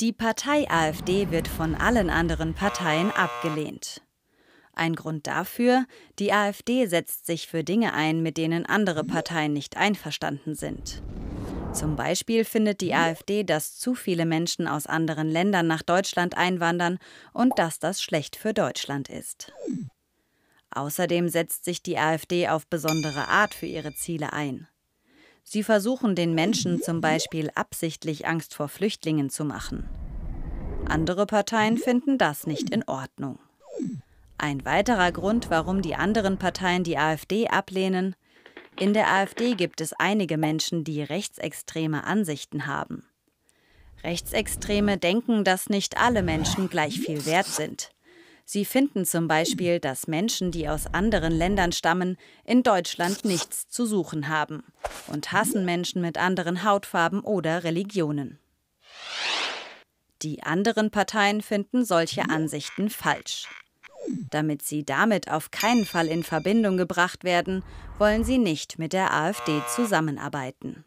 Die Partei AfD wird von allen anderen Parteien abgelehnt. Ein Grund dafür, die AfD setzt sich für Dinge ein, mit denen andere Parteien nicht einverstanden sind. Zum Beispiel findet die AfD, dass zu viele Menschen aus anderen Ländern nach Deutschland einwandern und dass das schlecht für Deutschland ist. Außerdem setzt sich die AfD auf besondere Art für ihre Ziele ein. Sie versuchen den Menschen zum Beispiel absichtlich Angst vor Flüchtlingen zu machen. Andere Parteien finden das nicht in Ordnung. Ein weiterer Grund, warum die anderen Parteien die AfD ablehnen, in der AfD gibt es einige Menschen, die rechtsextreme Ansichten haben. Rechtsextreme denken, dass nicht alle Menschen gleich viel wert sind. Sie finden zum Beispiel, dass Menschen, die aus anderen Ländern stammen, in Deutschland nichts zu suchen haben und hassen Menschen mit anderen Hautfarben oder Religionen. Die anderen Parteien finden solche Ansichten falsch. Damit sie damit auf keinen Fall in Verbindung gebracht werden, wollen sie nicht mit der AfD zusammenarbeiten.